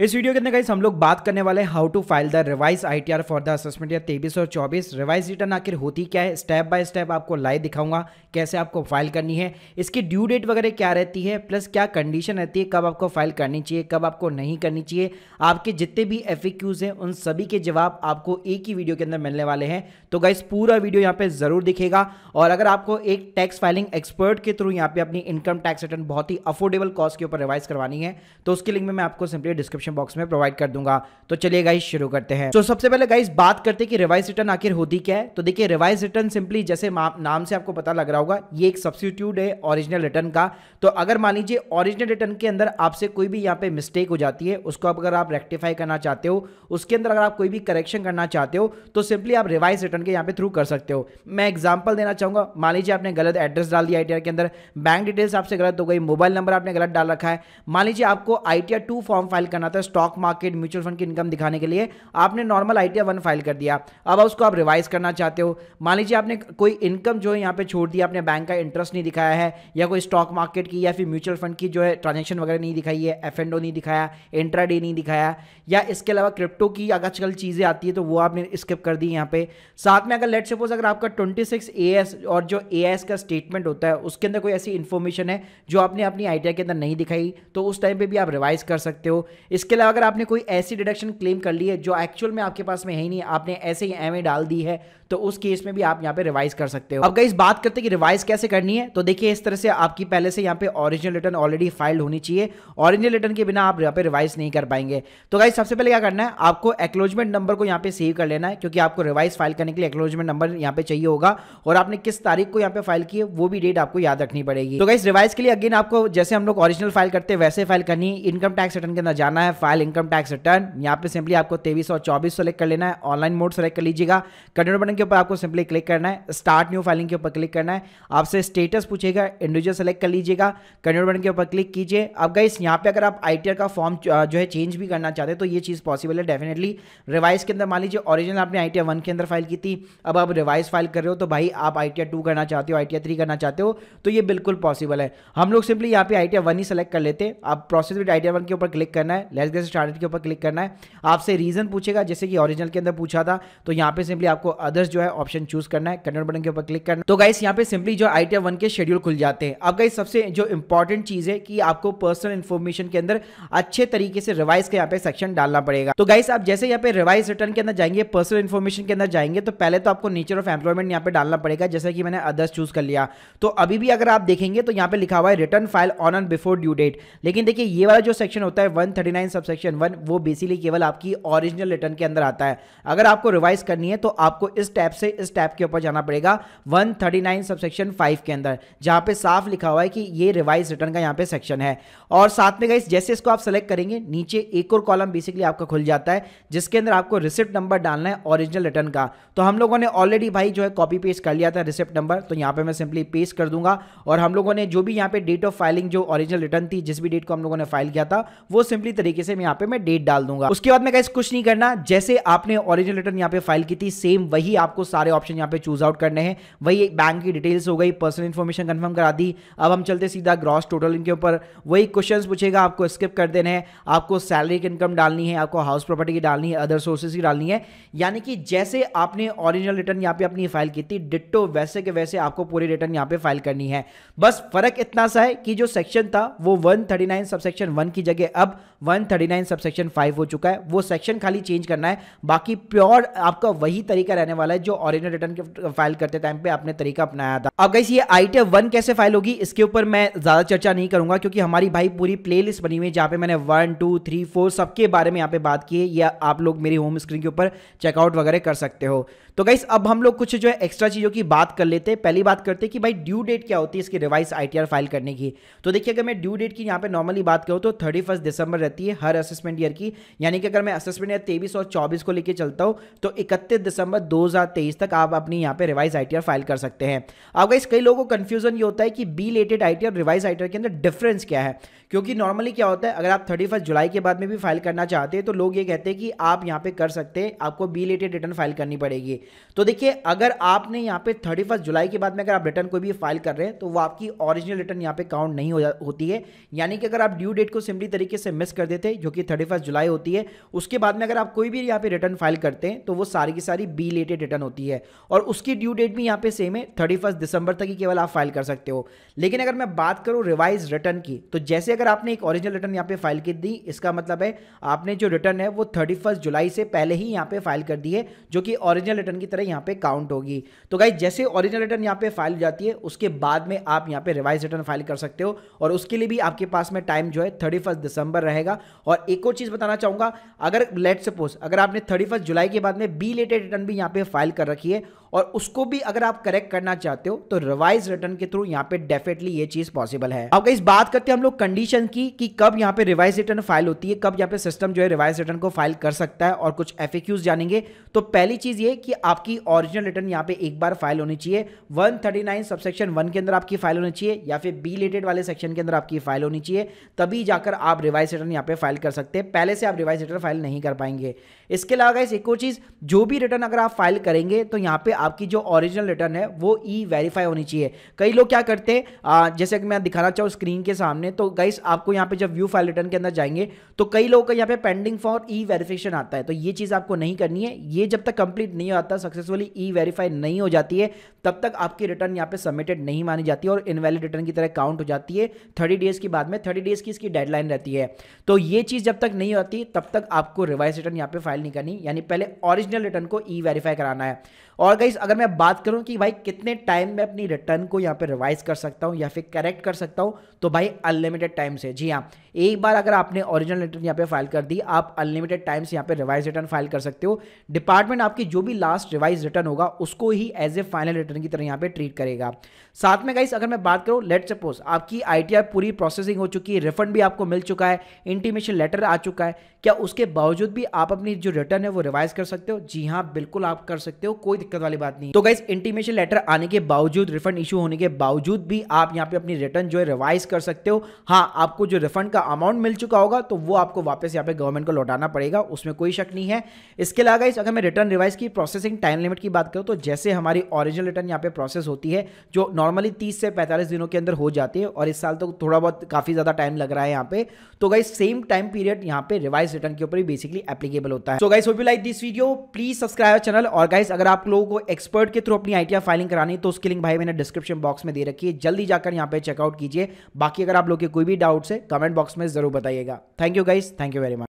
इस वीडियो के अंदर गाइस हम लोग बात करने वाले हैं how to file the revise ITR for the assessment year तेईस और चौबीस रिवाइज रिटर्न आखिर होती क्या है स्टेप बाय स्टेप आपको लाइव दिखाऊंगा कैसे आपको फाइल करनी है इसकी ड्यू डेट वगैरह क्या रहती है प्लस क्या कंडीशन रहती है कब आपको फाइल करनी चाहिए कब आपको नहीं करनी चाहिए आपके जितने भी एफ हैं उन सभी के जवाब आपको एक ही वीडियो के अंदर मिलने वाले हैं तो गाइस पूरा वीडियो यहाँ पर जरूर दिखेगा और अगर आपको एक टैक्स फाइलिंग एक्सपर्ट के थ्रू यहाँ पे अपनी इनकम टैक्स रिटर्न बहुत ही अफोर्डेबल कॉस्ट के ऊपर रिवाइज करवानी है तो उसके लिंक में मैं आपको सिंपली डिस्क्रिप्शन डिस्क्रिप्शन बॉक्स में प्रोवाइड कर दूंगा तो चलिए गाइस शुरू करते हैं तो सबसे पहले गाइस बात करते कि रिवाइज रिटर्न आखिर होती क्या है तो देखिए रिवाइज रिटर्न सिंपली जैसे नाम से आपको पता लग रहा होगा ये एक सब्सिट्यूट है ऑरिजिनल रिटर्न का तो अगर मान लीजिए ऑरिजिनल रिटर्न के अंदर आपसे कोई भी यहाँ पे मिस्टेक हो जाती है उसको अगर आप रेक्टिफाई करना चाहते हो उसके अंदर अगर आप कोई भी करेक्शन करना चाहते हो तो सिंपली आप रिवाइज रिटर्न के यहाँ पे थ्रू कर सकते हो मैं एग्जाम्पल देना चाहूंगा मान लीजिए आपने गलत एड्रेस डाल दिया आई के अंदर बैंक डिटेल्स आपसे गलत हो गई मोबाइल नंबर आपने गलत डाल रखा है मान लीजिए आपको आई टू फॉर्म फाइल करना जाता है स्टॉक मार्केट म्यूचुअल फंड की इनकम दिखाने के लिए आपने नॉर्मल आई वन फाइल कर दिया अब उसको आप रिवाइज करना चाहते हो मान लीजिए आपने कोई इनकम जो है यहाँ पे छोड़ दिया आपने बैंक का इंटरेस्ट नहीं दिखाया है या कोई स्टॉक मार्केट की या फिर म्यूचुअल फंड की जो है ट्रांजेक्शन वगैरह नहीं दिखाई है एफ नहीं दिखाया इंट्रा नहीं दिखाया या इसके अलावा क्रिप्टो की आजकल चीज़ें आती है तो वो आपने स्किप कर दी यहाँ पे साथ में अगर लेट सपोज अगर आपका ट्वेंटी सिक्स और जो ए का स्टेटमेंट होता है उसके अंदर कोई ऐसी इन्फॉर्मेशन है जो आपने अपनी आईटीआई के अंदर नहीं दिखाई तो उस टाइम पे भी आप रिवाइज कर सकते हो इस इसके अलावा अगर आपने कोई ऐसी डिडक्शन क्लेम कर ली है जो एक्चुअल में आपके पास में है ही नहीं आपने ऐसे ही एम डाल दी है तो उस केस में भी आप यहाँ पे रिवाइज कर सकते हो अब गई बात करते हैं कि रिवाइज कैसे करनी है तो देखिए इस तरह से आपकी पहले से यहाँ पे ओरिजिनल रिटर्न ऑलरेडी फाइल्ड होनी चाहिए ऑरिजिनल रिटर्न के बिना आप यहाँ पे रिवाइज नहीं कर पाएंगे तो गाइज सबसे पहले क्या करना है आपको एक्लोजमेंट नंबर को यहाँ पे सेव कर लेना है क्योंकि आपको रिवाइज फाइल करने के लिए एक्लोजमेंट नंबर यहाँ पे चाहिए होगा और आपने किस तारीख को यहाँ पे फाइल की है वो भी डेट आपको याद रखनी पड़ेगी तो गाइज रिवाइज के लिए अगेन आपको जैसे हम लोग ऑरिजिनल फाइल करते हैं वैसे फाइल करनी इनकम टैक्स रिटर्न के अंदर जाना है है फाइल इनकम टैक्स रिटर्न यहाँ पे सिंपली आपको तेईस और चौबीस सेलेक्ट कर लेना है ऑनलाइन मोड सेलेक्ट कर लीजिएगा कंटिन्यू बटन के ऊपर आपको सिंपली क्लिक करना है स्टार्ट न्यू फाइलिंग के ऊपर क्लिक करना है आपसे स्टेटस पूछेगा इंडिविजुअल सेलेक्ट कर लीजिएगा कंटिन्यू बटन के ऊपर क्लिक कीजिए अब गाइस यहाँ पे अगर आप आई का फॉर्म जो है चेंज भी करना चाहते हैं तो ये चीज़ पॉसिबल है डेफिनेटली रिवाइज के अंदर मान लीजिए ऑरिजिनल आपने आई टी के अंदर फाइल की थी अब आप रिवाइज फाइल कर रहे हो तो भाई आप आई टी करना चाहते हो आई टी करना चाहते हो तो ये बिल्कुल पॉसिबल है हम लोग सिंपली यहाँ पे आई टी ही सेलेक्ट कर लेते हैं आप प्रोसेस विद आई टी के ऊपर क्लिक करना है एज गेट स्टार्टेड के ऊपर क्लिक करना है आपसे रीजन पूछेगा जैसे कि ओरिजिनल के अंदर पूछा था तो यहाँ पे सिंपली आपको अदर्स जो है ऑप्शन चूज करना है कंटेंट बटन के ऊपर क्लिक करना तो गाइस यहाँ पे सिंपली जो आई टी के शेड्यूल खुल जाते हैं अब गाइस सबसे जो इंपॉर्टेंट चीज है कि आपको पर्सनल इन्फॉर्मेशन के अंदर अच्छे तरीके से रिवाइज का यहाँ पे सेक्शन डालना पड़ेगा तो गाइस आप जैसे यहाँ पे रिवाइज रिटर्न के अंदर जाएंगे पर्सनल इन्फॉर्मेशन के अंदर जाएंगे तो पहले तो आपको नेचर ऑफ एम्प्लॉयमेंट यहाँ पे डालना पड़ेगा जैसे कि मैंने अदर्स चूज कर लिया तो अभी भी अगर आप देखेंगे तो यहाँ पे लिखा हुआ है return file on and before due date लेकिन देखिए ये वाला जो सेक्शन होता है वन सबसेक्शन वन वो बेसिकली केवल आपकी ओरिजिनल रिटर्न के अंदर आता है अगर आपको रिवाइज करनी है तो आपको इस टैप से इस टैप के ऊपर जाना पड़ेगा 139 सबसेक्शन फाइव के अंदर जहां पे साफ लिखा हुआ है कि ये रिवाइज रिटर्न का यहाँ पे सेक्शन है और साथ में गाइस जैसे इसको आप सेलेक्ट करेंगे नीचे एक और कॉलम बेसिकली आपका खुल जाता है जिसके अंदर आपको रिसिप्ट नंबर डालना है ओरिजिनल रिटर्न का तो हम लोगों ने ऑलरेडी भाई जो है कॉपी पेस्ट कर लिया था रिसिप्ट नंबर तो यहाँ पे मैं सिंपली पेस्ट कर दूंगा और हम लोगों ने जो भी यहाँ पे डेट ऑफ फाइलिंग जो ओरिजिनल रिटर्न थी जिस भी डेट को हम लोगों ने फाइल किया था वो सिंपली तरीके से मैं यहाँ पे मैं डेट डाल दूंगा उसके बाद मैं कुछ नहीं करना जैसे आपने ओरिजिनल रिटर्न यहाँ पे फाइल की थी सेम वही आपको सारे ऑप्शन यहाँ पे चूज आउट करने हैं वही बैंक की डिटेल्स हो गई पर्सनल इन्फॉर्मेशन कन्फर्म करा दी अब हम चलते सीधा ग्रॉस टोटल इनके ऊपर वही क्वेश्चन पूछेगा आपको स्किप कर देना है आपको सैलरी की इनकम डालनी है आपको हाउस प्रॉपर्टी की डालनी है अदर सोर्सेज की डालनी है यानी कि जैसे आपने ओरिजिनल रिटर्न यहाँ पे अपनी फाइल की थी डिट्टो वैसे के वैसे आपको पूरी रिटर्न यहाँ पे फाइल करनी है बस फर्क इतना सा है कि जो सेक्शन था वो one thirty nine subsection one की जगह अब 139 thirty nine subsection five हो चुका है वो सेक्शन खाली चेंज करना है बाकी प्योर आपका वही तरीका रहने वाला है जो ऑरिजिनल रिटर्न फाइल करते टाइम पे आपने तरीका अपनाया था अब कैसे ये आई टी वन कैसे फाइल होगी इसके ऊपर मैं ज्यादा चर्चा नहीं करूंगा क्योंकि हमारी भाई पूरी प्ले लिस्ट बनी हुई है जहाँ पे मैंने वन टू थ्री फोर सबके बारे में यहाँ पे बात की है या आप लोग मेरी होम स्क्रीन के ऊपर चेकआउट वगैरह कर सकते हो तो गाइस अब हम लोग कुछ जो है एक्स्ट्रा चीज़ों की बात कर लेते हैं पहली बात करते हैं कि भाई ड्यू डेट क्या होती है इसकी रिवाइज आईटीआर फाइल करने की तो देखिए अगर मैं ड्यू डेट की यहाँ पे नॉर्मली बात करूँ तो थर्टी दिसंबर रहती है हर असेसमेंट ईयर की यानी कि अगर मैं असेसमेंट ईयर तेईस और चौबीस को लेकर चलता हूँ तो इकतीस दिसंबर दो तक आप अपनी यहाँ पे रिवाइज आई फाइल कर सकते हैं अब इस कई लोगों को कन्फ्यूजन ये होता है कि बी लेटेड आई और रिवाइज आई के अंदर डिफरेंस क्या है क्योंकि नॉर्मली क्या होता है अगर आप थर्टी जुलाई के बाद में भी फाइल करना चाहते हैं तो लोग ये कहते हैं कि आप यहाँ पे कर सकते हैं आपको बी लेटेड रिटर्न फाइल करनी पड़ेगी तो देखिए अगर आपने यहाँ पे थर्टी जुलाई के बाद में अगर आप रिटर्न कोई भी फाइल कर रहे हैं तो वो आपकी ओरिजिनल रिटर्न यहाँ पे काउंट नहीं हो होती है यानी कि अगर आप ड्यू डेट को सिंपली तरीके से मिस कर देते थे जो कि थर्टी फर्स्ट जुलाई होती है उसके बाद में अगर आप कोई भी यहाँ पे रिटर्न फाइल करते हैं तो वो सारी की सारी बी लेटेड रिटर्न होती है और उसकी ड्यू डेट भी यहाँ पे सेम है थर्टी फर्स्ट दिसंबर तक ही केवल आप फाइल कर सकते हो लेकिन अगर मैं बात करूँ रिवाइज रिटर्न की तो जैसे अगर आपने एक ऑरिजिनल रिटर्न यहाँ पे फाइल की दी इसका मतलब है आपने जो रिटर्न है वो थर्टी जुलाई से पहले ही यहाँ पे फाइल कर दी है जो कि ऑरिजिनल रिटर्न की तरह यहाँ पे काउंट होगी तो गाई जैसे ऑरिजिनल रिटर्न यहाँ पे फाइल जाती है उसके बाद में आप यहाँ पे रिवाइज रिटर्न फाइल कर सकते हो और उसके लिए भी आपके पास में टाइम जो है थर्टी दिसंबर रहेगा और एक और चीज़ बताना चाहूंगा अगर लेट सपोज अगर आपने थर्टी जुलाई के बाद में बी लेटेड रिटर्न भी यहाँ पे फाइल कर रखी है और उसको भी अगर आप करेक्ट करना चाहते हो तो रिवाइज रिटर्न के थ्रू यहाँ पे डेफिनेटली ये चीज पॉसिबल है अब इस बात करते हैं हम लोग कंडीशन की कि कब यहाँ पे रिवाइज रिटर्न फाइल होती है कब यहाँ पे सिस्टम जो है रिवाइज रिटर्न को फाइल कर सकता है और कुछ एफ जानेंगे तो पहली चीज ये कि आपकी ओरिजिनल रिटर्न यहाँ पे एक बार फाइल होनी चाहिए वन सबसेक्शन 1 के अंदर आपकी फाइल होनी चाहिए या फिर बी रिलेटेड वाले सेक्शन के अंदर आपकी फाइल होनी चाहिए तभी जाकर आप रिवाइज रिटर्न यहाँ पे फाइल कर सकते हैं पहले से आप रिवाइज रिटर्न फाइल नहीं कर पाएंगे इसके अलावा इस एक और चीज जो भी रिटर्न अगर आप फाइल करेंगे तो यहाँ पे आपकी जो ओरिजिनल रिटर्न है वो ई वेरीफाई होनी चाहिए कई लोग क्या करते हैं जैसे कि मैं दिखाना चाहूँ स्क्रीन के सामने तो गाइस आपको यहाँ पे जब व्यू फाइल रिटर्न के अंदर जाएंगे तो कई लोगों का यहाँ पे पेंडिंग फॉर ई वेरीफिकेशन आता है तो ये चीज़ आपको नहीं करनी है ये जब तक कंप्लीट नहीं आता सक्सेसफुली ई वेरीफाई नहीं हो जाती है तब तक आपकी रिटर्न यहाँ पे सबमिटेड नहीं मानी जाती और इनवैलिड रिटर्न की तरह काउंट हो जाती है थर्टी डेज के बाद में थर्टी डेज की इसकी डेडलाइन रहती है तो ये चीज़ जब तक नहीं होती तब तक आपको रिवाइज रिटर्न यहाँ पे फाइल नहीं करनी यानी पहले ओरिजिनल रिटर्न को ई वेरीफाई कराना है और गई गाइस अगर मैं बात करूं कि भाई कितने टाइम में अपनी रिटर्न को यहाँ पे रिवाइज कर सकता हूँ या फिर करेक्ट कर सकता हूँ तो भाई अनलिमिटेड टाइम से जी हाँ एक बार अगर आपने ओरिजिनल रिटर्न यहाँ पे फाइल कर दी आप अनलिमिटेड टाइम से यहाँ पे रिवाइज रिटर्न फाइल कर सकते हो डिपार्टमेंट आपकी जो भी लास्ट रिवाइज रिटर्न होगा उसको ही एज ए फाइनल रिटर्न की तरह यहाँ पे ट्रीट करेगा साथ में गाइस अगर मैं बात करूँ लेट सपोज आपकी आई पूरी प्रोसेसिंग हो चुकी है रिफंड भी आपको मिल चुका है इंटीमेशन लेटर आ चुका है क्या उसके बावजूद भी आप अपनी जो रिटर्न है वो रिवाइज कर सकते हो जी हाँ बिल्कुल आप कर सकते हो कोई दिक्कत वाली बात नहीं तो गाइज इंटीमेशन लेटर आने के बावजूद रिफंड इशू होने के बावजूद भी आप यहाँ पे अपनी रिटर्न जो है रिवाइज कर सकते हो हाँ आपको जो रिफंड का अमाउंट मिल चुका होगा तो वो आपको वापस यहाँ पे गवर्नमेंट को लौटाना पड़ेगा उसमें कोई शक नहीं है इसके अलावा इस अगर मैं रिटर्न रिवाइज की प्रोसेसिंग टाइम लिमिट की बात करूँ तो जैसे हमारी ओरिजिनल रिटर्न यहाँ पे प्रोसेस होती है जो नॉर्मली तीस से पैंतालीस दिनों के अंदर हो जाती है और इस साल तो थोड़ा बहुत काफी ज्यादा टाइम लग रहा है यहाँ पे तो गाइज सेम टाइम पीरियड यहाँ पे रिवाइज रिटर्न के ऊपर ही बेसिकली एप्लीकेबल होता है so guys hope you like this video please subscribe channel और गाइस अगर आप लोगों को एक्सपर्ट के थ्रू अपनी आईटीआर फाइलिंग करानी तो उसकी लिंक भाई मैंने डिस्क्रिप्शन बॉक्स में दे रखी है जल्दी जाकर यहाँ पे चेकआउट कीजिए बाकी अगर आप लोग के कोई भी डाउट्स है कमेंट बॉक्स में जरूर बताइएगा thank you guys thank you very much